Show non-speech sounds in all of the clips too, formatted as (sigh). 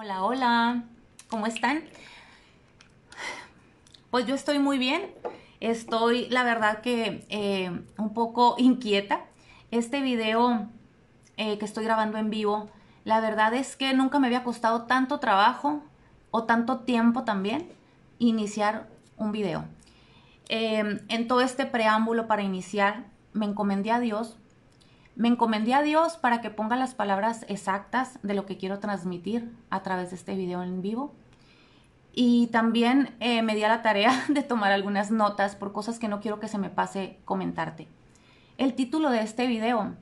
Hola, hola, ¿cómo están? Pues yo estoy muy bien, estoy la verdad que eh, un poco inquieta. Este video eh, que estoy grabando en vivo, la verdad es que nunca me había costado tanto trabajo o tanto tiempo también iniciar un video. Em, en todo este preámbulo para iniciar, me encomendé a Dios me encomendé a Dios para que ponga las palabras exactas de lo que quiero transmitir a través de este video en vivo. Y también eh, me di a la tarea (laughs) de tomar algunas notas por cosas que no quiero que se me pase comentarte. El título de este video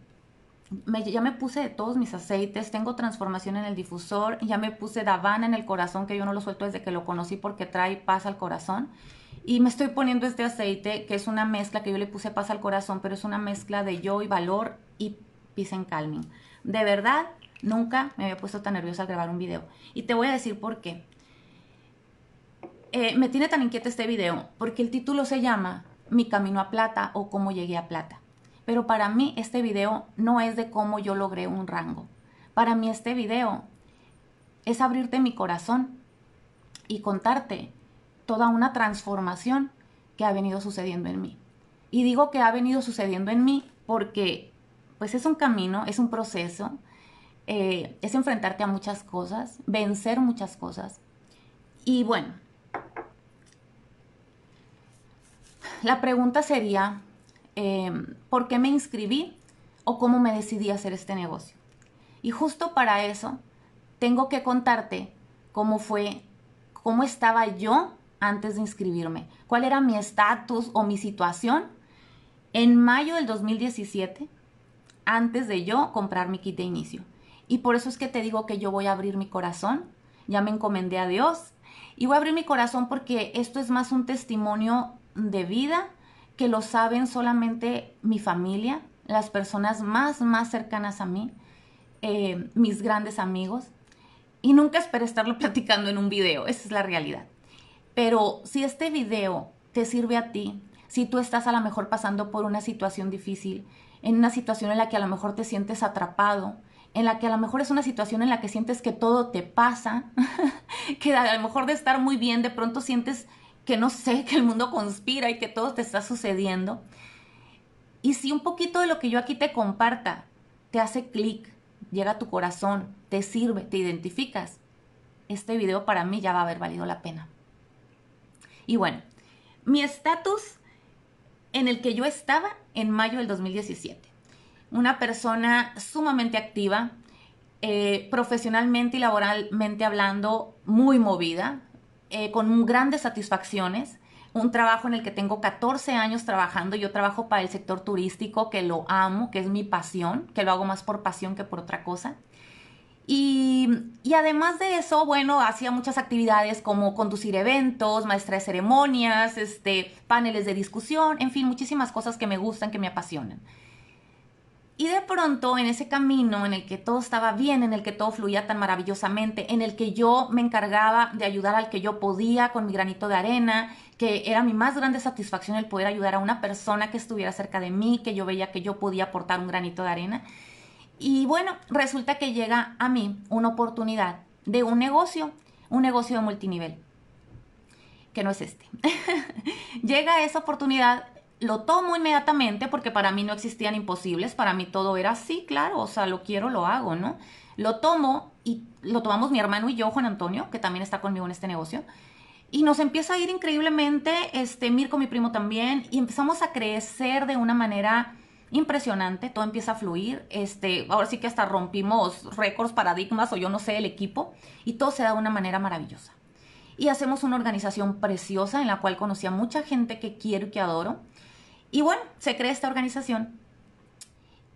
ya me puse de todos mis aceites, tengo transformación en el difusor, ya me puse Davana en el corazón, que yo no lo suelto desde que lo conocí porque trae paz al corazón. Y me estoy poniendo este aceite, que es una mezcla que yo le puse paz al corazón, pero es una mezcla de yo y valor y peace and calming. De verdad, nunca me había puesto tan nerviosa al grabar un video. Y te voy a decir por qué. Eh, me tiene tan inquieta este video porque el título se llama Mi camino a plata o cómo llegué a plata. Pero para mí este video no es de cómo yo logré un rango. Para mí este video es abrirte mi corazón y contarte toda una transformación que ha venido sucediendo en mí. Y digo que ha venido sucediendo en mí porque pues es un camino, es un proceso, eh, es enfrentarte a muchas cosas, vencer muchas cosas. Y bueno, la pregunta sería, eh, ¿por qué me inscribí o cómo me decidí a hacer este negocio? Y justo para eso, tengo que contarte cómo fue, cómo estaba yo antes de inscribirme, cuál era mi estatus o mi situación en mayo del 2017, antes de yo comprar mi kit de inicio. Y por eso es que te digo que yo voy a abrir mi corazón, ya me encomendé a Dios, y voy a abrir mi corazón porque esto es más un testimonio de vida que lo saben solamente mi familia, las personas más, más cercanas a mí, eh, mis grandes amigos. Y nunca esperé estarlo (laughs) platicando en un video, esa es la realidad. Pero si este video te sirve a ti, si tú estás a lo mejor pasando por una situación difícil, en una situación en la que a lo mejor te sientes atrapado, en la que a lo mejor es una situación en la que sientes que todo te pasa, (laughs) que a lo mejor de estar muy bien, de pronto sientes que no sé, que el mundo conspira y que todo te está sucediendo. Y si un poquito de lo que yo aquí te comparta te hace clic, llega a tu corazón, te sirve, te identificas, este video para mí ya va a haber valido la pena. Y bueno, mi estatus en el que yo estaba en mayo del 2017. Una persona sumamente activa, eh, profesionalmente y laboralmente hablando, muy movida, eh, con grandes satisfacciones. Un trabajo en el que tengo 14 años trabajando. Yo trabajo para el sector turístico, que lo amo, que es mi pasión, que lo hago más por pasión que por otra cosa. Y, además de eso, bueno, hacía muchas actividades como conducir eventos, maestra de ceremonias, este, paneles de discusión, en fin, muchísimas cosas que me gustan, que me apasionan. Y de pronto, en ese camino en el que todo estaba bien, en el que todo fluía tan maravillosamente, en el que yo me encargaba de ayudar al que yo podía con mi granito de arena, que era mi más grande satisfacción el poder ayudar a una persona que estuviera cerca de mí, que yo veía que yo podía aportar un granito de arena, y bueno, resulta que llega a mí una oportunidad de un negocio, un negocio de multinivel, que no es este. (laughs) llega esa oportunidad, lo tomo inmediatamente porque para mí no existían imposibles, para mí todo era así, claro, o sea, lo quiero, lo hago, ¿no? Lo tomo y lo tomamos mi hermano y yo, Juan Antonio, que también está conmigo en este negocio. Y nos empieza a ir increíblemente, este, Mirko, mi primo también, y empezamos a crecer de una manera impresionante, todo empieza a fluir, este, ahora sí que hasta rompimos récords, paradigmas o yo no sé, el equipo, y todo se da de una manera maravillosa. Y hacemos una organización preciosa en la cual conocí a mucha gente que quiero y que adoro. Y bueno, se crea esta organización.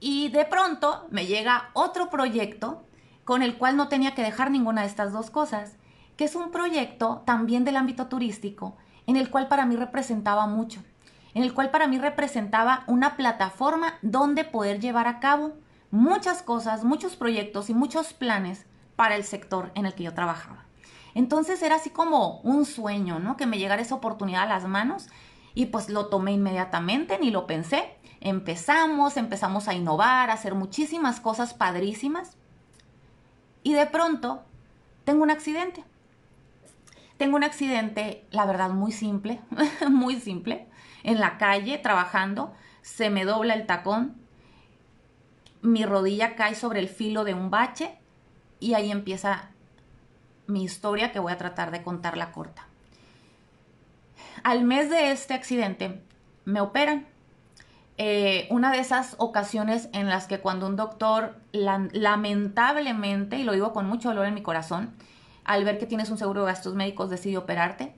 Y de pronto me llega otro proyecto con el cual no tenía que dejar ninguna de estas dos cosas, que es un proyecto también del ámbito turístico, en el cual para mí representaba mucho en el cual para mí representaba una plataforma donde poder llevar a cabo muchas cosas, muchos proyectos y muchos planes para el sector en el que yo trabajaba. Entonces era así como un sueño, ¿no? Que me llegara esa oportunidad a las manos y pues lo tomé inmediatamente, ni lo pensé. Empezamos, empezamos a innovar, a hacer muchísimas cosas padrísimas. Y de pronto tengo un accidente. Tengo un accidente, la verdad, muy simple, (laughs) muy simple en la calle trabajando, se me dobla el tacón, mi rodilla cae sobre el filo de un bache y ahí empieza mi historia que voy a tratar de contarla corta. Al mes de este accidente me operan. Eh, una de esas ocasiones en las que cuando un doctor lamentablemente, y lo digo con mucho dolor en mi corazón, al ver que tienes un seguro de gastos médicos decide operarte,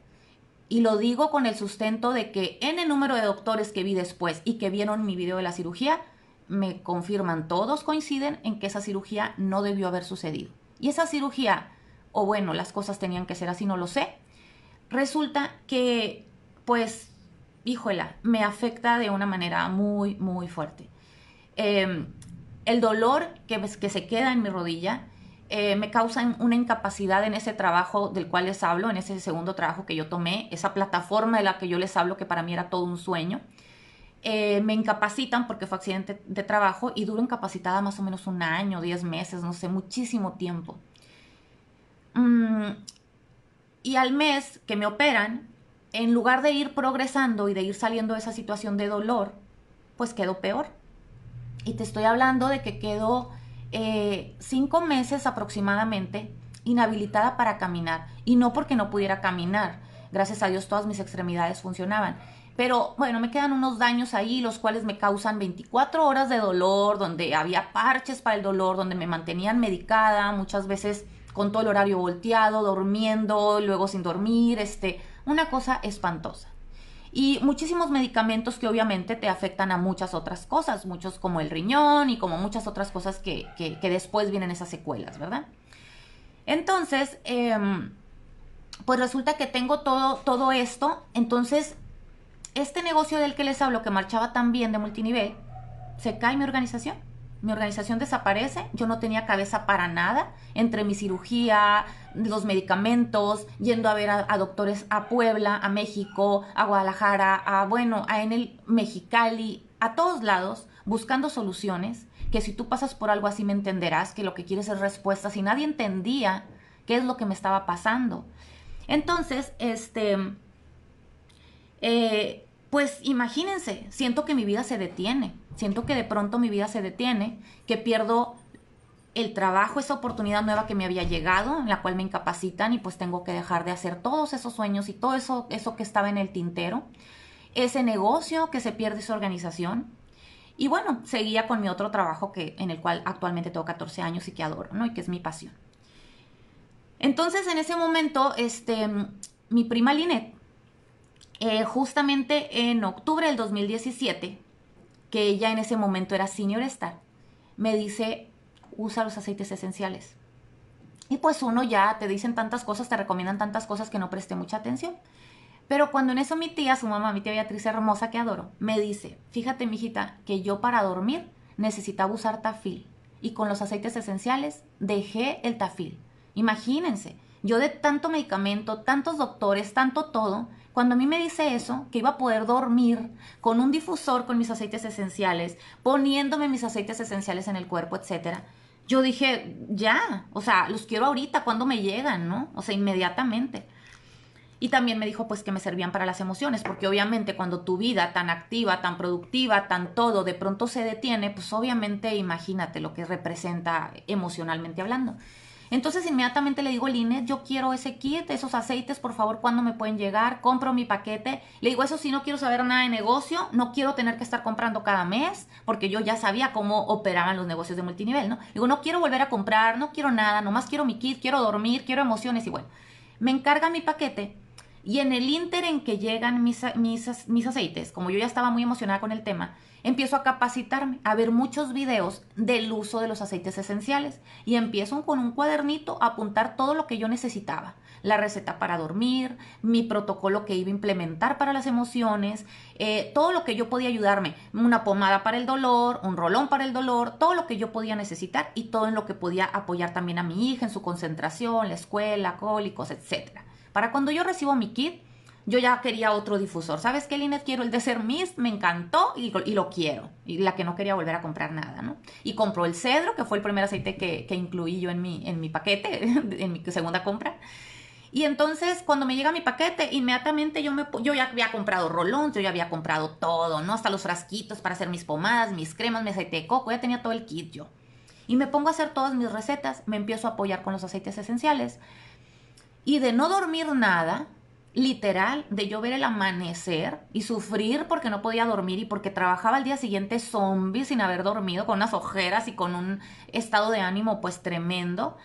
y lo digo con el sustento de que en el número de doctores que vi después y que vieron mi video de la cirugía, me confirman, todos coinciden en que esa cirugía no debió haber sucedido. Y esa cirugía, o bueno, las cosas tenían que ser así, no lo sé, resulta que, pues, híjola, me afecta de una manera muy, muy fuerte. Em, el dolor que, pues, que se queda en mi rodilla, eh, me causan una incapacidad en ese trabajo del cual les hablo, en ese segundo trabajo que yo tomé, esa plataforma de la que yo les hablo que para mí era todo un sueño. Eh, me incapacitan porque fue accidente de trabajo y duro incapacitada más o menos un año, diez meses, no sé, muchísimo tiempo. Mm, y al mes que me operan, en lugar de ir progresando y de ir saliendo de esa situación de dolor, pues quedó peor. Y te estoy hablando de que quedó eh, cinco meses aproximadamente inhabilitada para caminar y no porque no pudiera caminar. Gracias a Dios todas mis extremidades funcionaban. Pero bueno, me quedan unos daños ahí, los cuales me causan 24 horas de dolor, donde había parches para el dolor, donde me mantenían medicada, muchas veces con todo el horario volteado, durmiendo, luego sin dormir, este, una cosa espantosa y muchísimos medicamentos que obviamente te afectan a muchas otras cosas, muchos como el riñón y como muchas otras cosas que, después vienen esas secuelas, ¿verdad? Entonces, em, pues resulta que tengo todo, todo esto, entonces este negocio del que les hablo que marchaba tan bien de multinivel, se cae mi organización mi organización desaparece, yo no tenía cabeza para nada, entre mi cirugía, los medicamentos, yendo a ver a, doctores a Puebla, a México, a Guadalajara, a bueno, a en el Mexicali, a todos lados, buscando soluciones, que si tú pasas por algo así me entenderás, que lo que quieres es respuestas y nadie entendía qué es lo que me estaba pasando. Entonces, este, eh, pues imagínense, siento que mi vida se detiene Siento que de pronto mi vida se detiene, que pierdo el trabajo, esa oportunidad nueva que me había llegado, en la cual me incapacitan y pues tengo que dejar de hacer todos esos sueños y todo eso, eso que estaba en el tintero, ese negocio que se pierde su organización. Y bueno, seguía con mi otro trabajo que, en el cual actualmente tengo 14 años y que adoro, ¿no? Y que es mi pasión. Entonces, en ese momento, este, mi prima Linet, eh, justamente en octubre del 2017, que ella en ese momento era senior star, me dice, usa los aceites esenciales. Y pues uno ya te dicen tantas cosas, te recomiendan tantas cosas que no preste mucha atención. Pero cuando en eso mi tía, su mamá, mi tía Beatriz hermosa que adoro, me dice, fíjate mijita, que yo para dormir necesitaba usar tafil y con los aceites esenciales dejé el tafil. Imagínense, yo de tanto medicamento, tantos doctores, tanto todo, cuando a mí me dice eso, que iba a poder dormir con un difusor con mis aceites esenciales, poniéndome mis aceites esenciales en el cuerpo, etcétera, yo dije, ya, o sea, los quiero ahorita, cuando me llegan, ¿no? O sea, inmediatamente. Y también me dijo pues que me servían para las emociones, porque obviamente cuando tu vida tan activa, tan productiva, tan todo, de pronto se detiene, pues obviamente imagínate lo que representa emocionalmente hablando. Entonces inmediatamente le digo, Linet, yo quiero ese kit, esos aceites, por favor, ¿cuándo me pueden llegar? Compro mi paquete. Le digo, eso sí, no quiero saber nada de negocio, no quiero tener que estar comprando cada mes, porque yo ya sabía cómo operaban los negocios de multinivel, ¿no? Digo, no quiero volver a comprar, no quiero nada, nomás quiero mi kit, quiero dormir, quiero emociones y bueno. Me encarga mi paquete y en el ínter en que llegan mis, aceites, como yo ya estaba muy emocionada con el tema, empiezo a capacitarme, a ver muchos videos del uso de los aceites esenciales. Y empiezo con un cuadernito a apuntar todo lo que yo necesitaba. La receta para dormir, mi protocolo que iba a implementar para las emociones, eh, todo lo que yo podía ayudarme. Una pomada para el dolor, un rolón para el dolor, todo lo que yo podía necesitar y todo en lo que podía apoyar también a mi hija en su concentración, la escuela, cólicos, etcétera. Para cuando yo recibo mi kit, yo ya quería otro difusor. ¿Sabes qué, Linet? Quiero el de Ser Mist, me encantó y, lo quiero. Y la que no quería volver a comprar nada, ¿no? Y compró el cedro, que fue el primer aceite que, incluí yo en mi, en mi paquete, (laughs) en mi segunda compra. Y entonces cuando me llega mi paquete, inmediatamente yo, me, yo ya había comprado rolón, yo ya había comprado todo, ¿no? Hasta los frasquitos para hacer mis pomadas, mis cremas, mi aceite de coco, ya tenía todo el kit yo. Y me pongo a hacer todas mis recetas, me empiezo a apoyar con los aceites esenciales y de no dormir nada, literal, de yo ver el amanecer y sufrir porque no podía dormir y porque trabajaba el día siguiente zombie sin haber dormido, con unas ojeras y con un estado de ánimo pues tremendo,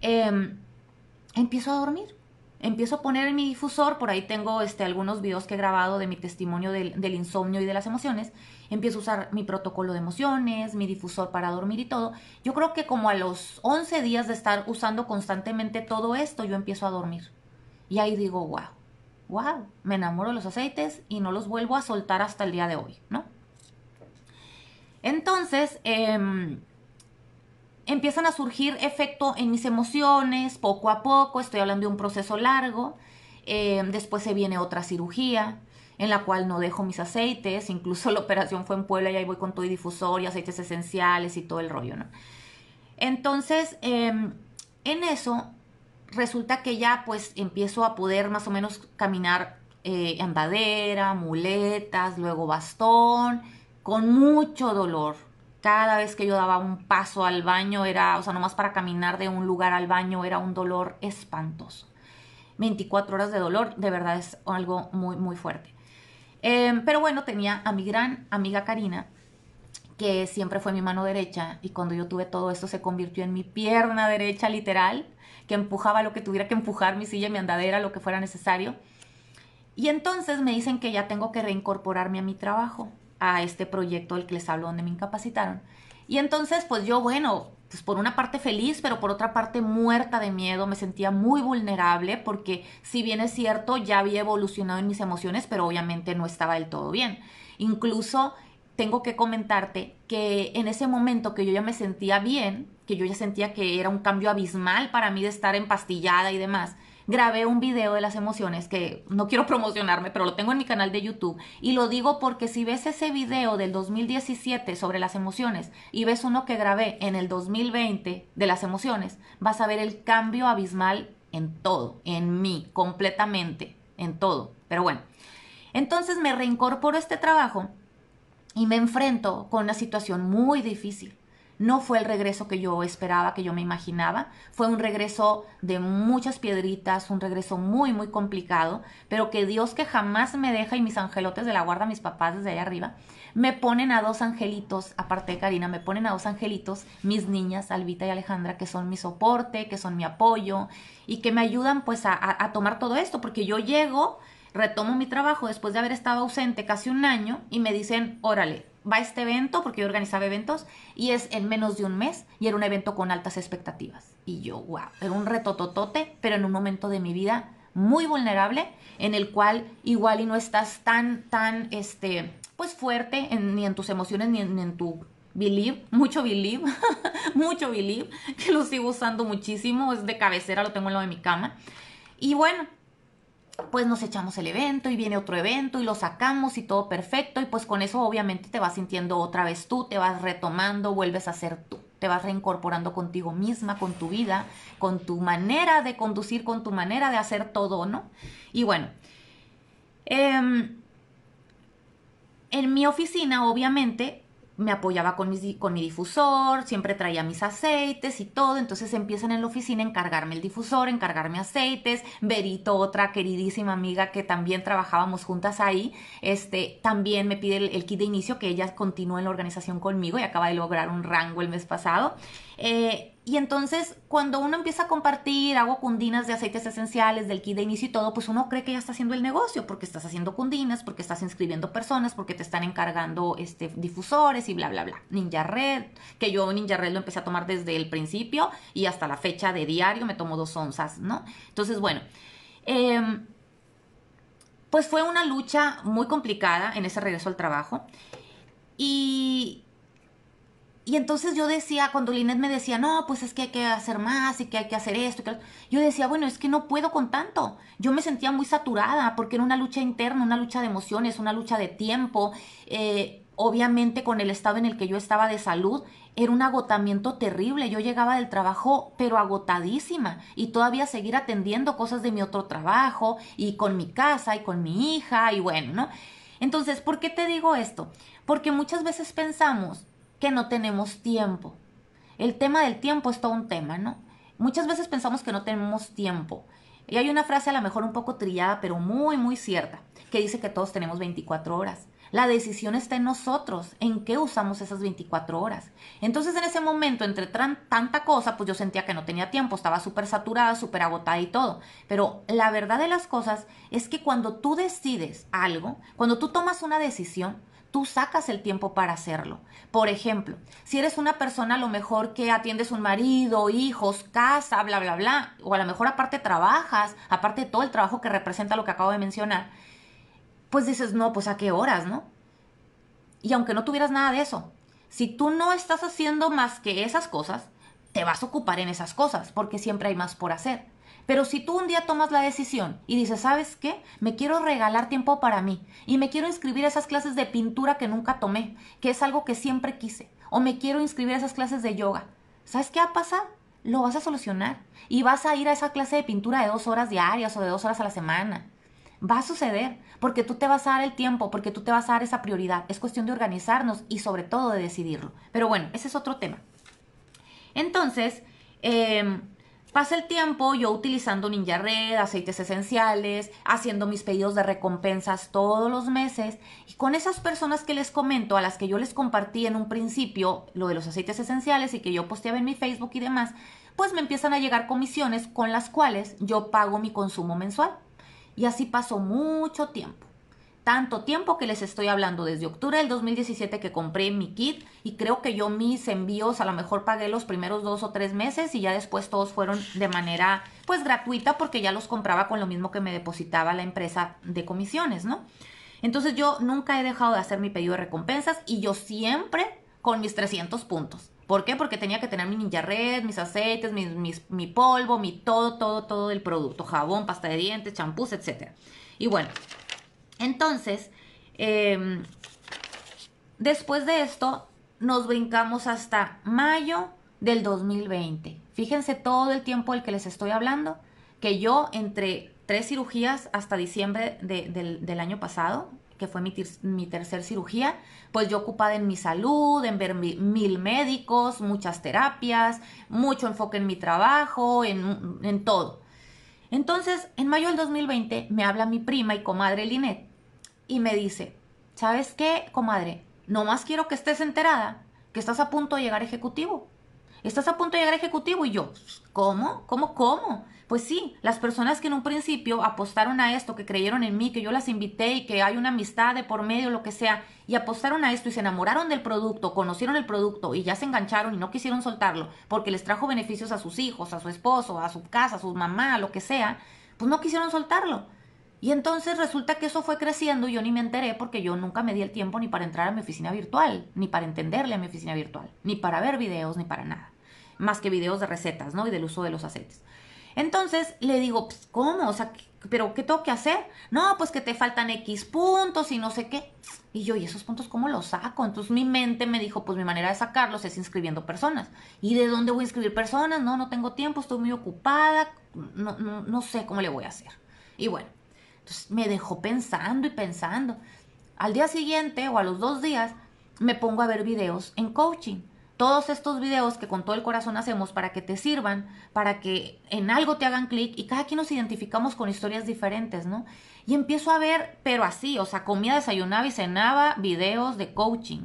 em, empiezo a dormir empiezo a poner en mi difusor, por ahí tengo este, algunos videos que he grabado de mi testimonio del, del, insomnio y de las emociones, empiezo a usar mi protocolo de emociones, mi difusor para dormir y todo. Yo creo que como a los 11 días de estar usando constantemente todo esto, yo empiezo a dormir. Y ahí digo, wow, wow, me enamoro de los aceites y no los vuelvo a soltar hasta el día de hoy, ¿no? Entonces, em, empiezan a surgir efecto en mis emociones poco a poco, estoy hablando de un proceso largo, em, después se viene otra cirugía en la cual no dejo mis aceites, incluso la operación fue en Puebla y ahí voy con todo y difusor y aceites esenciales y todo el rollo, ¿no? Entonces, em, en eso resulta que ya pues empiezo a poder más o menos caminar eh, en muletas, luego bastón, con mucho dolor, cada vez que yo daba un paso al baño era, o sea, nomás para caminar de un lugar al baño era un dolor espantoso. 24 horas de dolor, de verdad es algo muy, muy fuerte. Em, pero bueno, tenía a mi gran amiga Karina, que siempre fue mi mano derecha, y cuando yo tuve todo esto se convirtió en mi pierna derecha literal, que empujaba lo que tuviera que empujar, mi silla, mi andadera, lo que fuera necesario. Y entonces me dicen que ya tengo que reincorporarme a mi trabajo a este proyecto del que les hablo donde me incapacitaron. Y entonces, pues yo, bueno, pues por una parte feliz, pero por otra parte muerta de miedo, me sentía muy vulnerable porque si bien es cierto, ya había evolucionado en mis emociones, pero obviamente no estaba del todo bien. Incluso tengo que comentarte que en ese momento que yo ya me sentía bien, que yo ya sentía que era un cambio abismal para mí de estar empastillada y demás, grabé un video de las emociones que no quiero promocionarme, pero lo tengo en mi canal de YouTube. Y lo digo porque si ves ese video del 2017 sobre las emociones y ves uno que grabé en el 2020 de las emociones, vas a ver el cambio abismal en todo, en mí, completamente, en todo. Pero bueno, entonces me reincorporo a este trabajo y me enfrento con una situación muy difícil. No fue el regreso que yo esperaba, que yo me imaginaba. Fue un regreso de muchas piedritas, un regreso muy, muy complicado, pero que Dios que jamás me deja y mis angelotes de la guarda, mis papás desde allá arriba, me ponen a dos angelitos, aparte de Karina, me ponen a dos angelitos, mis niñas, Albita y Alejandra, que son mi soporte, que son mi apoyo y que me ayudan pues a, tomar todo esto, porque yo llego, retomo mi trabajo después de haber estado ausente casi un año y me dicen, órale, va este evento, porque yo organizaba eventos, y es en menos de un mes, y era un evento con altas expectativas. Y yo, wow, era un reto totote, pero en un momento de mi vida muy vulnerable, en el cual igual y no estás tan, tan, este, pues fuerte ni en tus emociones ni en, tu believe, mucho believe, (laughs) mucho believe, que lo sigo usando muchísimo, es de cabecera, lo tengo en lo de mi cama. Y bueno, pues nos echamos el evento y viene otro evento y lo sacamos y todo perfecto y pues con eso obviamente te vas sintiendo otra vez tú, te vas retomando, vuelves a ser tú, te vas reincorporando contigo misma, con tu vida, con tu manera de conducir, con tu manera de hacer todo, ¿no? Y bueno, em, en mi oficina obviamente me apoyaba con mi, con mi difusor, siempre traía mis aceites y todo, entonces empiezan en la oficina a encargarme el difusor, encargarme aceites, Berito, otra queridísima amiga que también trabajábamos juntas ahí, este, también me pide el, kit de inicio que ella continúe en la organización conmigo y acaba de lograr un rango el mes pasado. Eh, y entonces, cuando uno empieza a compartir, hago cundinas de aceites esenciales, del kit de inicio y todo, pues uno cree que ya está haciendo el negocio, porque estás haciendo cundinas, porque estás inscribiendo personas, porque te están encargando este, difusores y bla, bla, bla. Ninja Red, que yo Ninja Red lo empecé a tomar desde el principio y hasta la fecha de diario me tomo dos onzas, ¿no? Entonces, bueno, em, pues fue una lucha muy complicada en ese regreso al trabajo. Y y entonces yo decía, cuando Linet me decía, no, pues es que hay que hacer más y que hay que hacer esto, yo decía, bueno, es que no puedo con tanto. Yo me sentía muy saturada porque era una lucha interna, una lucha de emociones, una lucha de tiempo. Eh, obviamente con el estado en el que yo estaba de salud, era un agotamiento terrible. Yo llegaba del trabajo pero agotadísima y todavía seguir atendiendo cosas de mi otro trabajo y con mi casa y con mi hija y bueno, ¿no? Entonces, ¿por qué te digo esto? Porque muchas veces pensamos que no tenemos tiempo. El tema del tiempo es todo un tema, ¿no? Muchas veces pensamos que no tenemos tiempo. Y hay una frase a lo mejor un poco trillada, pero muy, muy cierta, que dice que todos tenemos 24 horas. La decisión está en nosotros, en qué usamos esas 24 horas. Entonces en ese momento, entre tanta cosa, pues yo sentía que no tenía tiempo, estaba súper saturada, súper agotada y todo. Pero la verdad de las cosas es que cuando tú decides algo, cuando tú tomas una decisión, tú sacas el tiempo para hacerlo. Por ejemplo, si eres una persona a lo mejor que atiendes un marido, hijos, casa, bla, bla, bla, o a lo mejor aparte trabajas, aparte de todo el trabajo que representa lo que acabo de mencionar, pues dices, no, pues a qué horas, ¿no? Y aunque no tuvieras nada de eso, si tú no estás haciendo más que esas cosas, te vas a ocupar en esas cosas, porque siempre hay más por hacer. Pero si tú un día tomas la decisión y dices, ¿sabes qué? Me quiero regalar tiempo para mí y me quiero inscribir a esas clases de pintura que nunca tomé, que es algo que siempre quise, o me quiero inscribir a esas clases de yoga, ¿sabes qué va a pasar? Lo vas a solucionar y vas a ir a esa clase de pintura de dos horas diarias o de dos horas a la semana. Va a suceder porque tú te vas a dar el tiempo, porque tú te vas a dar esa prioridad. Es cuestión de organizarnos y sobre todo de decidirlo. Pero bueno, ese es otro tema. Entonces, eh, Pasa el tiempo yo utilizando Ninja Red, aceites esenciales, haciendo mis pedidos de recompensas todos los meses y con esas personas que les comento, a las que yo les compartí en un principio lo de los aceites esenciales y que yo posteaba en mi Facebook y demás, pues me empiezan a llegar comisiones con las cuales yo pago mi consumo mensual. Y así pasó mucho tiempo tanto tiempo que les estoy hablando, desde octubre del 2017 que compré mi kit y creo que yo mis envíos a lo mejor pagué los primeros dos o tres meses y ya después todos fueron de manera pues gratuita porque ya los compraba con lo mismo que me depositaba la empresa de comisiones, ¿no? Entonces yo nunca he dejado de hacer mi pedido de recompensas y yo siempre con mis 300 puntos. ¿Por qué? Porque tenía que tener mi ninja red, mis aceites, mis, mi polvo, mi todo, todo, todo del producto, jabón, pasta de dientes, champús, etc. Y bueno, entonces, em, después de esto, nos brincamos hasta mayo del 2020. Fíjense todo el tiempo el que les estoy hablando, que yo entre tres cirugías hasta diciembre del, año pasado, que fue mi, mi, tercer cirugía, pues yo ocupada en mi salud, en ver mil médicos, muchas terapias, mucho enfoque en mi trabajo, en todo. Entonces, en mayo del 2020 me habla mi prima y comadre Linet y me dice, ¿sabes qué, comadre? No más quiero que estés enterada que estás a punto de llegar ejecutivo estás a punto de llegar a ejecutivo y yo, ¿cómo? ¿Cómo? ¿Cómo? Pues sí, las personas que en un principio apostaron a esto, que creyeron en mí, que yo las invité y que hay una amistad de por medio, lo que sea, y apostaron a esto y se enamoraron del producto, conocieron el producto y ya se engancharon y no quisieron soltarlo porque les trajo beneficios a sus hijos, a su esposo, a su casa, a su mamá, lo que sea, pues no quisieron soltarlo. Y entonces resulta que eso fue creciendo y yo ni me enteré porque yo nunca me di el tiempo ni para entrar a mi oficina virtual, ni para entenderle a mi oficina virtual, ni para ver videos, ni para nada. Más que videos de recetas, ¿no? Y del uso de los aceites. Entonces le digo, pues, ¿cómo? O sea, ¿pero qué tengo que hacer? No, pues que te faltan X puntos y no sé qué. Y yo, ¿y esos puntos cómo los saco? Entonces mi mente me dijo, pues mi manera de sacarlos es inscribiendo personas. ¿Y de dónde voy a inscribir personas? No, no tengo tiempo, estoy muy ocupada, no, no, no sé cómo le voy a hacer. Y bueno, me dejó pensando y pensando. Al día siguiente o a los dos días me pongo a ver videos en coaching. Todos estos videos que con todo el corazón hacemos para que te sirvan, para que en algo te hagan clic y cada quien nos identificamos con historias diferentes, ¿no? Y empiezo a ver, pero así, o sea, comía, desayunaba y cenaba videos de coaching.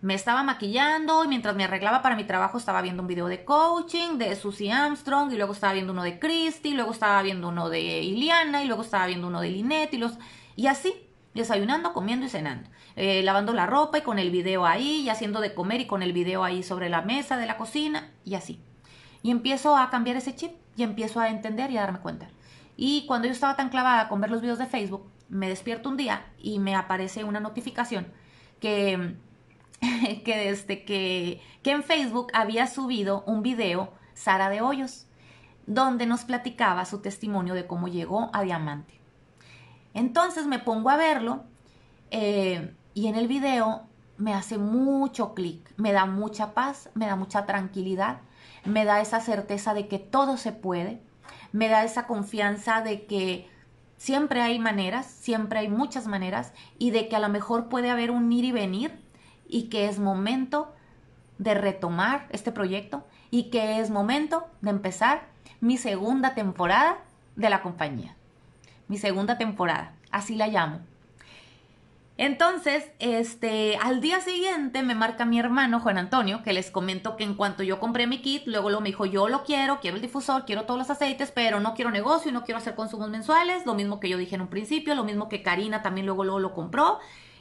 Me estaba maquillando y mientras me arreglaba para mi trabajo estaba viendo un video de coaching de Susie Armstrong y luego estaba viendo uno de Christy, luego estaba viendo uno de Iliana y luego estaba viendo uno de Linette y, los, y así. Desayunando, comiendo y cenando. Eh, lavando la ropa y con el video ahí, y haciendo de comer y con el video ahí sobre la mesa de la cocina y así. Y empiezo a cambiar ese chip y empiezo a entender y a darme cuenta. Y cuando yo estaba tan clavada con ver los videos de Facebook, me despierto un día y me aparece una notificación que (laughs) que, desde que, en Facebook había subido un video Sara de Hoyos, donde nos platicaba su testimonio de cómo llegó a Diamante. Entonces me pongo a verlo eh, y en el video me hace mucho clic, me da mucha paz, me da mucha tranquilidad, me da esa certeza de que todo se puede, me da esa confianza de que siempre hay maneras, siempre hay muchas maneras y de que a lo mejor puede haber un ir y venir y que es momento de retomar este proyecto y que es momento de empezar mi segunda temporada de la compañía. Mi segunda temporada, así la llamo. Entonces, este, al día siguiente me marca mi hermano Juan Antonio, que les comento que en cuanto yo compré mi kit, luego lo me dijo, yo lo quiero, quiero el difusor, quiero todos los aceites, pero no quiero negocio, no quiero hacer consumos mensuales, lo mismo que yo dije en un principio, lo mismo que Karina también luego, luego lo compró.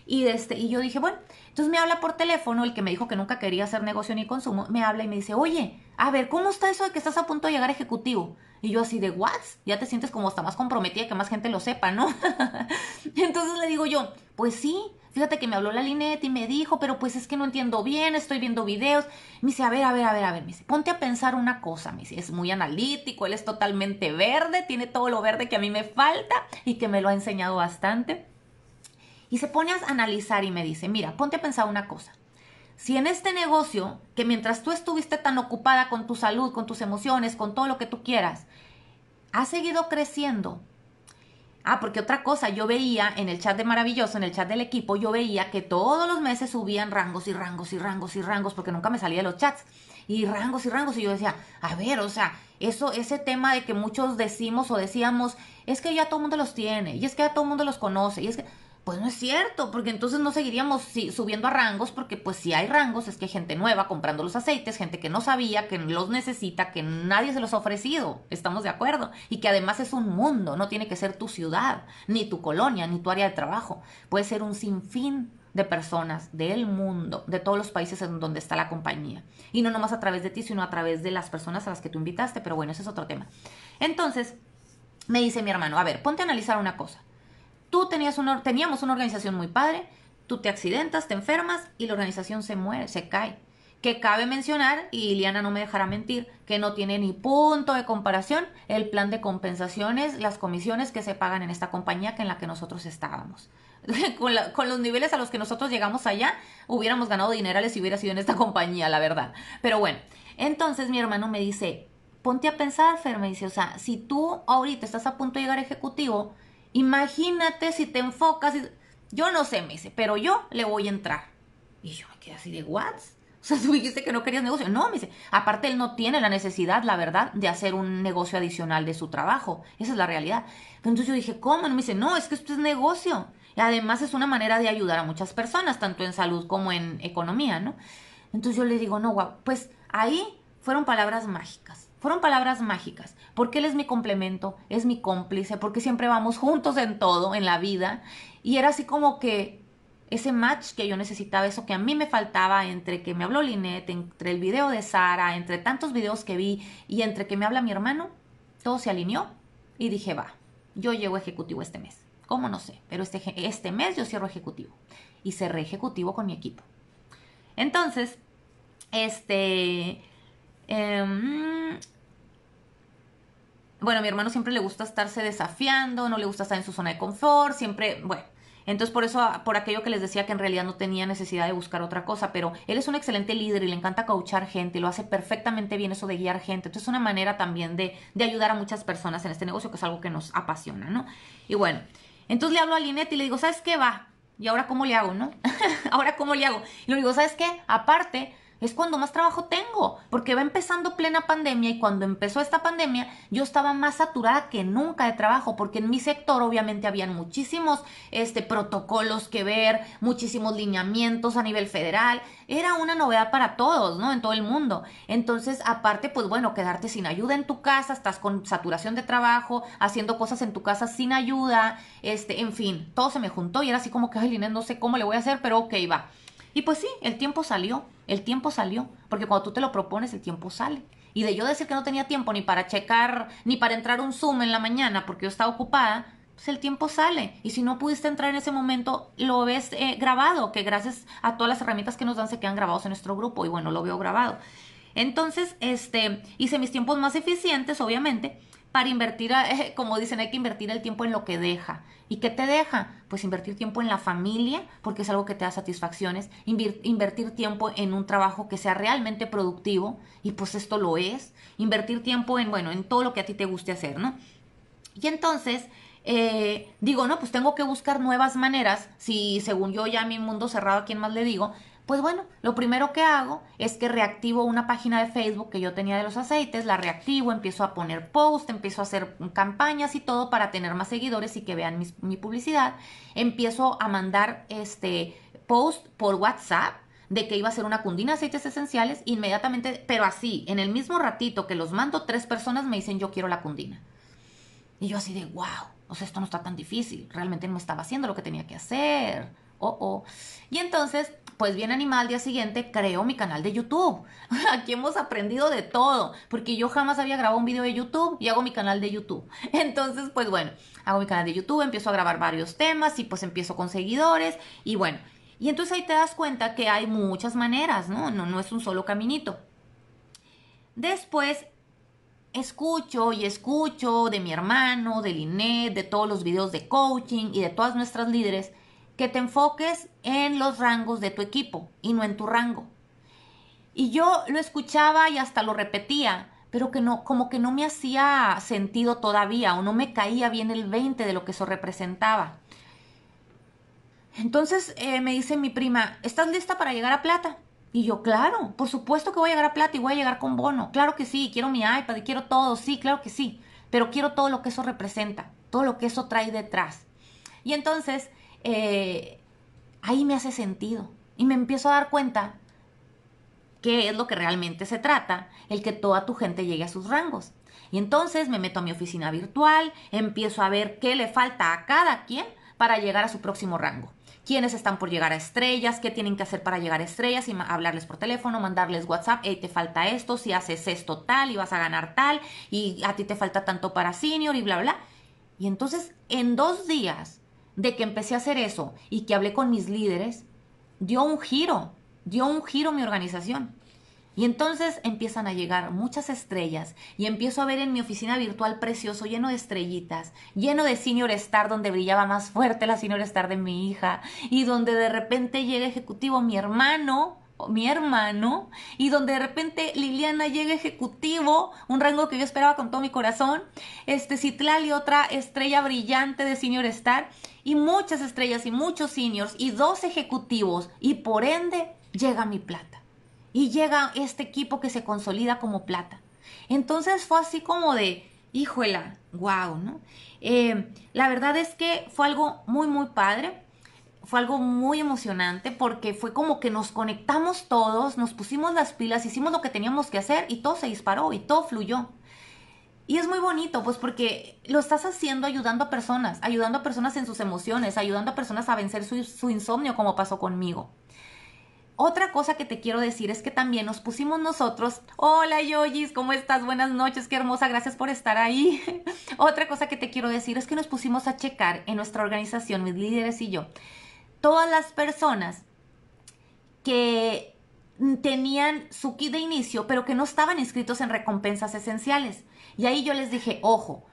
Y, de este, y yo dije, bueno, entonces me habla por teléfono el que me dijo que nunca quería hacer negocio ni consumo, me habla y me dice, oye, a ver, ¿cómo está eso de que estás a punto de llegar ejecutivo? Y yo así de, ¿what? Ya te sientes como hasta más comprometida que más gente lo sepa, ¿no? (laughs) entonces le digo yo, pues sí, fíjate que me habló la Linette y me dijo, pero pues es que no entiendo bien, estoy viendo videos. Me dice, a ver, a ver, a ver, a ver, me dice, ponte a pensar una cosa, me dice, es muy analítico, él es totalmente verde, tiene todo lo verde que a mí me falta y que me lo ha enseñado bastante. Y se pone a analizar y me dice, mira, ponte a pensar una cosa. Si en este negocio, que mientras tú estuviste tan ocupada con tu salud, con tus emociones, con todo lo que tú quieras, ha seguido creciendo. Ah, porque otra cosa, yo veía en el chat de Maravilloso, en el chat del equipo, yo veía que todos los meses subían rangos y rangos y rangos y rangos, porque nunca me salía de los chats. Y rangos y rangos. Y yo decía, a ver, o sea, eso, ese tema de que muchos decimos o decíamos, es que ya todo el mundo los tiene, y es que ya todo el mundo los conoce, y es que pues no es cierto, porque entonces no seguiríamos subiendo a rangos, porque pues si hay rangos es que hay gente nueva comprando los aceites, gente que no sabía, que los necesita, que nadie se los ha ofrecido, estamos de acuerdo, y que además es un mundo, no tiene que ser tu ciudad, ni tu colonia, ni tu área de trabajo, puede ser un sinfín de personas del mundo, de todos los países en donde está la compañía. Y no nomás a través de ti, sino a través de las personas a las que tú invitaste, pero bueno, ese es otro tema. Entonces, me dice mi hermano, a ver, ponte a analizar una cosa tú tenías una, teníamos una organización muy padre, tú te accidentas, te enfermas y la organización se muere, se cae. Que cabe mencionar, y Liliana no me dejará mentir, que no tiene ni punto de comparación el plan de compensaciones, las comisiones que se pagan en esta compañía que en la que nosotros estábamos. (laughs) Con, los niveles a los que nosotros llegamos allá, hubiéramos ganado dinerales si hubiera sido en esta (laughs) compañía, la verdad. Pero bueno, entonces mi hermano me dice, ponte a pensar, Fer, dice, o sea, si tú ahorita estás a punto de llegar a ejecutivo, Imagínate si te enfocas. Y... Yo no sé, me dice, pero yo le voy a entrar. Y yo me quedé así de, ¿what? O sea, (laughs) tú dijiste que no querías negocio. No, me dice, aparte él no tiene la necesidad, la verdad, de hacer un negocio adicional de su trabajo. Esa es la realidad. entonces yo dije, ¿cómo? no me dice, no, es que esto es negocio. Y además es una manera de ayudar a muchas personas, tanto en salud como en economía, ¿no? Entonces yo le digo, no, guau, pues ahí fueron palabras mágicas. Fueron palabras mágicas, porque él es mi complemento, es mi cómplice, porque siempre vamos juntos en todo, en la vida. Y era así como que ese match que yo necesitaba, eso que a mí me faltaba entre que me habló Linette, entre el video de Sara, entre tantos videos que vi y entre que me habla mi hermano, todo se alineó y dije, va, yo llego ejecutivo este mes. ¿Cómo no sé? Pero este, este mes yo cierro ejecutivo. Y cerré ejecutivo con mi equipo. Entonces, este, Em, mm, bueno, a mi hermano siempre le gusta estarse desafiando, no le gusta estar en su zona de confort, siempre, bueno. Entonces, por eso, por aquello que les decía que en realidad no tenía necesidad de buscar otra cosa, pero él es un excelente líder y le encanta coachar gente, lo hace perfectamente bien eso de guiar gente. Entonces, es una manera también de, de ayudar a muchas personas en este negocio, que es algo que nos apasiona, ¿no? Y bueno, entonces le hablo a Linette y le digo, ¿sabes qué va? ¿Y ahora cómo le hago, no? (laughs) ¿Ahora cómo le hago? Y le digo, ¿sabes qué? Aparte, es cuando más trabajo tengo, porque va empezando plena pandemia y cuando empezó esta pandemia yo estaba más saturada que nunca de trabajo, porque en mi sector obviamente habían muchísimos este, protocolos que ver, muchísimos lineamientos a nivel federal, era una novedad para todos, ¿no? En todo el mundo. Entonces, aparte, pues bueno, quedarte sin ayuda en tu casa, estás con saturación de trabajo, haciendo cosas en tu casa sin ayuda, este, en fin, todo se me juntó y era así como que, ay, Lina, no sé cómo le voy a hacer, pero ok, va. Y pues sí, el tiempo salió, el tiempo salió, porque cuando tú te lo propones, el tiempo sale. Y de yo decir que no tenía tiempo ni para checar, ni para entrar un Zoom en la mañana porque yo estaba ocupada, pues el tiempo sale. Y si no pudiste entrar en ese momento, lo ves eh, grabado, que gracias a todas las herramientas que nos dan se quedan grabados en nuestro grupo. Y bueno, lo veo grabado. Entonces, este, hice mis tiempos más eficientes, obviamente, para invertir, como dicen, hay que invertir el tiempo en lo que deja. ¿Y qué te deja? Pues invertir tiempo en la familia, porque es algo que te da satisfacciones, invertir tiempo en un trabajo que sea realmente productivo, y pues esto lo es, invertir tiempo en, bueno, en todo lo que a ti te guste hacer, ¿no? Y entonces, eh, digo, no, pues tengo que buscar nuevas maneras, si según yo ya mi mundo cerrado, ¿a quién más le digo? Pues bueno, lo primero que hago es que reactivo una página de Facebook que yo tenía de los aceites, la reactivo, empiezo a poner post, empiezo a hacer campañas y todo para tener más seguidores y que vean mi publicidad. Empiezo a mandar este post por WhatsApp de que iba a ser una cundina de aceites esenciales, inmediatamente, pero así, en el mismo ratito que los mando, tres personas me dicen yo quiero la cundina. Y yo así de, wow, o sea, esto no está tan difícil, realmente no estaba haciendo lo que tenía que hacer. Oh, oh. Y entonces pues bien animal al día siguiente creo mi canal de YouTube. (laughs) Aquí hemos aprendido de todo, porque yo jamás había grabado un video de YouTube y hago mi canal de YouTube. (laughs) Entonces, pues bueno, hago mi canal de YouTube, empiezo a grabar varios temas y pues empiezo con seguidores y bueno, y entonces ahí te das cuenta que hay muchas maneras, ¿no? No, no es un solo caminito. Después escucho y escucho de mi hermano, de Linet, de todos los videos de coaching y de todas nuestras líderes que te enfoques en los rangos de tu equipo y no en tu rango. Y yo lo escuchaba y hasta lo repetía, pero que no, como que no me hacía sentido todavía o no me caía bien el 20 de lo que eso representaba. Entonces eh, me dice mi prima, ¿estás lista para llegar a plata? Y yo, claro, por supuesto que voy a llegar a plata y voy a llegar con bono. Claro que sí, quiero mi iPad y quiero todo, sí, claro que sí, pero quiero todo lo que eso representa, todo lo que eso trae detrás. Y entonces eh, ahí me hace sentido. Y me empiezo a dar cuenta qué es lo que realmente se trata, el que toda tu gente llegue a sus rangos. Y entonces me meto a mi oficina virtual, empiezo a ver qué le falta a cada quien para llegar a su próximo rango. Quiénes están por llegar a estrellas, qué tienen que hacer para llegar a estrellas y hablarles por teléfono, mandarles WhatsApp, te falta esto, si haces esto tal y vas a ganar tal, y a ti te falta tanto para senior y bla, bla. Y entonces en dos días de que empecé a hacer eso y que hablé con mis líderes, dio un giro, dio un giro mi organización. Y entonces empiezan a llegar muchas estrellas y empiezo a ver en mi oficina virtual precioso, lleno de estrellitas, lleno de Senior Star, donde brillaba más fuerte la Senior Star de mi hija y donde de repente llega ejecutivo mi hermano mi hermano, y donde de repente Liliana llega ejecutivo, un rango que yo esperaba con todo mi corazón, este Citlali otra estrella brillante de Senior Star, y muchas estrellas y muchos seniors y dos ejecutivos, y por ende llega mi plata. Y llega este equipo que se consolida como plata. Entonces fue así como de, híjola, wow, ¿no? Eh, la verdad es que fue algo muy, muy padre fue algo muy emocionante porque fue como que nos conectamos todos, nos pusimos las pilas, hicimos lo que teníamos que hacer y todo se disparó y todo fluyó. Y es muy bonito, pues porque lo estás haciendo ayudando a personas, ayudando a personas en sus emociones, ayudando a personas a vencer su, insomnio como pasó conmigo. Otra cosa que te quiero decir es que también nos pusimos nosotros, hola Yoyis, ¿cómo estás? Buenas noches, qué hermosa, gracias por estar ahí. (laughs) Otra cosa que te quiero decir es que nos pusimos a checar en nuestra organización, mis líderes y yo, todas las personas que tenían su kit de inicio, pero que no estaban inscritos en recompensas esenciales. Y ahí yo les dije, ojo,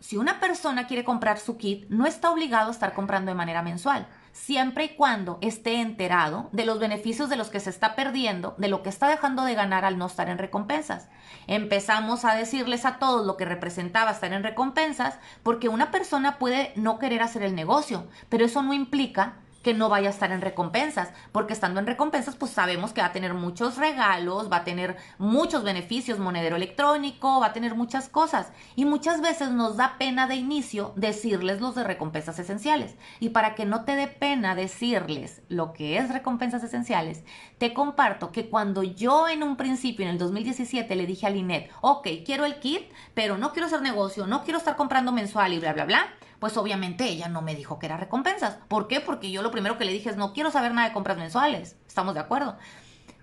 si una persona quiere comprar su kit, no está obligado a estar comprando de manera mensual, siempre y cuando esté enterado de los beneficios de los que se está perdiendo, de lo que está dejando de ganar al no estar en recompensas. Empezamos a decirles a todos lo que representaba estar en recompensas, porque una persona puede no querer hacer el negocio, pero eso no implica que no vaya a estar en recompensas, porque estando en recompensas, pues sabemos que va a tener muchos regalos, va a tener muchos beneficios, monedero electrónico, va a tener muchas cosas. Y muchas veces nos da pena de inicio decirles los de recompensas esenciales. Y para que no te dé pena decirles lo que es recompensas esenciales, te comparto que cuando yo en un principio, en el 2017, le dije a Linet, ok, quiero el kit, pero no quiero hacer negocio, no quiero estar comprando mensual y bla, bla, bla pues obviamente ella no me dijo que era recompensas. ¿Por qué? Porque yo lo primero que le dije es, no quiero saber nada de compras mensuales. ¿Estamos de acuerdo?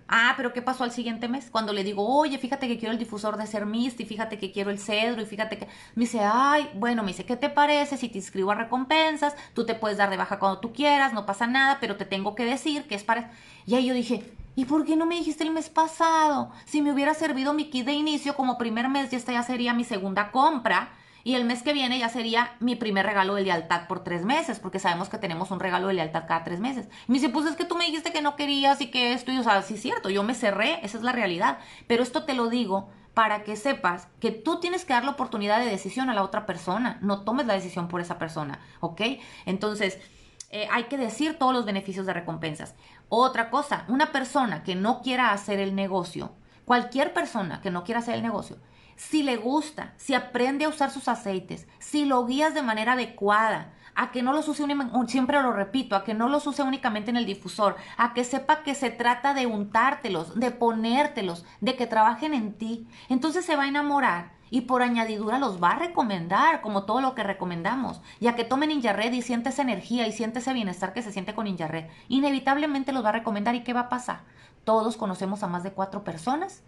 Ah, pero ¿qué pasó al siguiente mes? Cuando le digo, oye, fíjate que quiero el difusor de Cermist y fíjate que quiero el cedro y fíjate que... Me dice, ay, bueno, me dice, ¿qué te parece si te inscribo a recompensas? Tú te puedes dar de baja cuando tú quieras, no pasa nada, pero te tengo que decir que es para... Y ahí yo dije, ¿y por qué no me dijiste el mes pasado? Si me hubiera servido mi kit de inicio como primer mes, ya esta ya sería mi segunda compra y el mes que viene ya sería mi primer regalo de lealtad por tres meses, porque sabemos que tenemos un regalo de lealtad cada tres meses. Y me dice, pues es que tú me dijiste que no querías y que esto, y o sea, sí es cierto, yo me cerré, esa es la realidad. Pero esto te lo digo para que sepas que tú tienes que dar la oportunidad de decisión a la otra persona, no tomes la decisión por esa persona, ¿ok? Entonces, eh, hay que decir todos los beneficios de recompensas. Otra cosa, una persona que no quiera hacer el negocio, cualquier persona que no quiera hacer el negocio, si le gusta, si aprende a usar sus aceites, si lo guías de manera adecuada, a que no los use, siempre lo repito, a que no los use únicamente en el difusor, a que sepa que se trata de untártelos, de ponértelos, de que trabajen en ti. Entonces se va a enamorar y por añadidura los va a recomendar, como todo lo que recomendamos. Ya que tomen Red y siente esa energía y siente ese bienestar que se siente con Red, inevitablemente los va a recomendar. ¿Y qué va a pasar? Todos conocemos a más de cuatro personas.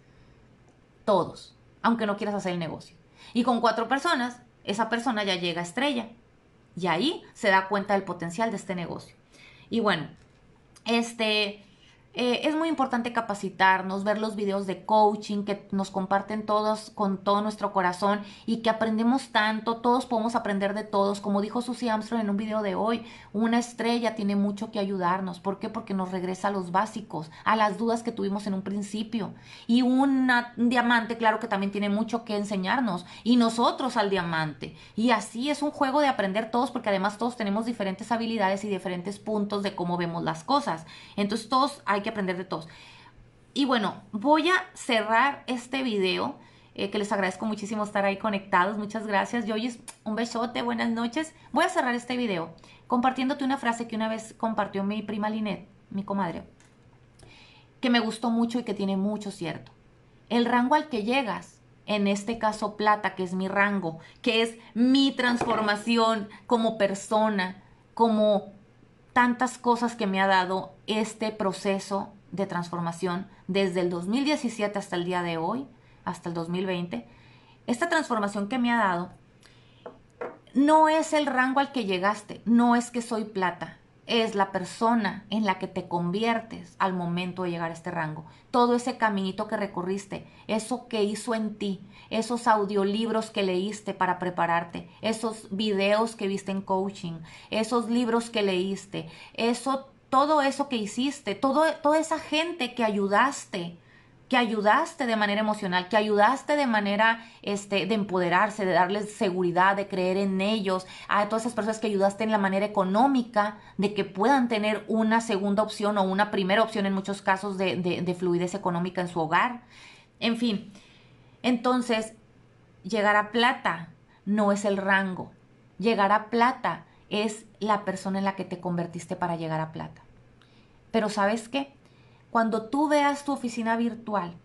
Todos aunque no quieras hacer el negocio. Y con cuatro personas, esa persona ya llega a estrella. Y ahí se da cuenta del potencial de este negocio. Y bueno, este, eh, es muy importante capacitarnos, ver los videos de coaching que nos comparten todos con todo nuestro corazón y que aprendemos tanto, todos podemos aprender de todos. Como dijo Susie Armstrong en un video de hoy, una estrella tiene mucho que ayudarnos. ¿Por qué? Porque nos regresa a los básicos, a las dudas que tuvimos en un principio. Y un diamante, claro que también tiene mucho que enseñarnos. Y nosotros al diamante. Y así es un juego de aprender todos, porque además todos tenemos diferentes habilidades y diferentes puntos de cómo vemos las cosas. Entonces todos hay que aprender de todos. Y bueno, voy a cerrar este video, eh, que les agradezco muchísimo estar ahí conectados. Muchas gracias. es un besote, buenas noches. Voy a cerrar este video compartiéndote una frase que una vez compartió mi prima Linet, mi comadre, que me gustó mucho y que tiene mucho cierto. El rango al que llegas en este caso plata, que es mi rango, que es mi transformación como persona, como tantas cosas que me ha dado este proceso de transformación desde el 2017 hasta el día de hoy, hasta el 2020, esta transformación que me ha dado no es el rango al que llegaste, no es que soy plata, es la persona en la que te conviertes al momento de llegar a este rango. Todo ese caminito que recorriste, eso que hizo en ti, esos audiolibros que leíste para prepararte, esos videos que viste en coaching, esos libros que leíste, eso todo eso que hiciste, todo, toda esa gente que ayudaste que ayudaste de manera emocional, que ayudaste de manera este, de empoderarse, de darles seguridad, de creer en ellos, a todas esas personas que ayudaste en la manera económica, de que puedan tener una segunda opción o una primera opción en muchos casos de, de, de fluidez económica en su hogar. En fin, entonces, llegar a plata no es el rango, llegar a plata es la persona en la que te convertiste para llegar a plata. Pero sabes qué? cuando tú veas tu oficina virtual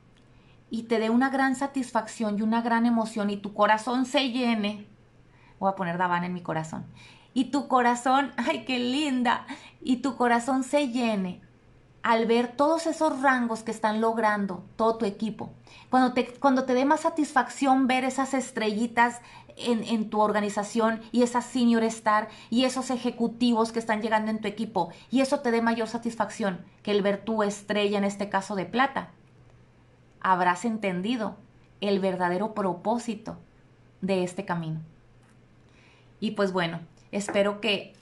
y te dé una gran satisfacción y una gran emoción y tu corazón se llene, voy a poner Davana en mi corazón, y tu corazón, (laughs) ay, qué linda, y tu corazón se llene al ver todos esos rangos que están logrando todo tu equipo. Cuando te, cuando te dé más satisfacción ver esas estrellitas en, tu organización y esa senior estar y esos ejecutivos que están llegando en tu equipo y eso te dé mayor satisfacción que el ver tu estrella, en este caso de plata, habrás entendido el verdadero propósito de este camino. Y pues bueno, espero que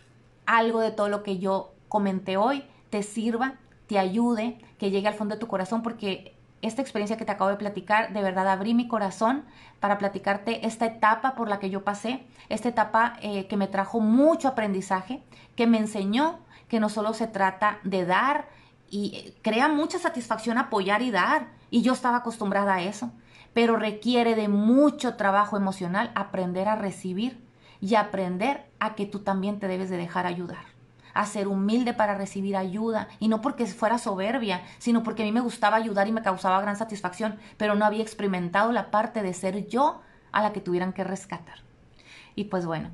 algo de todo lo que yo comenté hoy te sirva, te ayude, que llegue al fondo de tu corazón porque esta experiencia que te acabo de platicar, de verdad abrí mi corazón para platicarte esta etapa por la que yo pasé, esta etapa eh, que me trajo mucho aprendizaje, que me enseñó que no solo se trata de dar y eh, crea mucha satisfacción apoyar y dar, y yo estaba acostumbrada a eso, pero requiere de mucho trabajo emocional aprender a recibir y aprender a que tú también te debes de dejar ayudar a ser humilde para recibir ayuda, y no porque fuera soberbia, sino porque a mí me gustaba ayudar y me causaba gran satisfacción, pero no había experimentado la parte de ser yo a la que tuvieran que rescatar. Y pues bueno,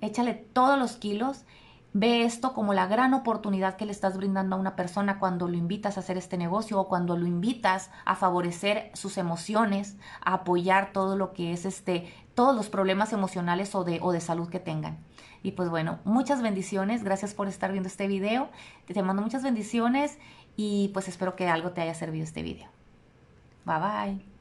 échale todos los kilos, ve esto como la gran oportunidad que le estás brindando a una persona cuando lo invitas a hacer este negocio o cuando lo invitas a favorecer sus emociones, a apoyar todo lo que es este, todos los problemas emocionales o de, o de salud que tengan. Y pues bueno, muchas bendiciones, gracias por estar viendo este video, te mando muchas bendiciones y pues espero que algo te haya servido este video. Bye bye.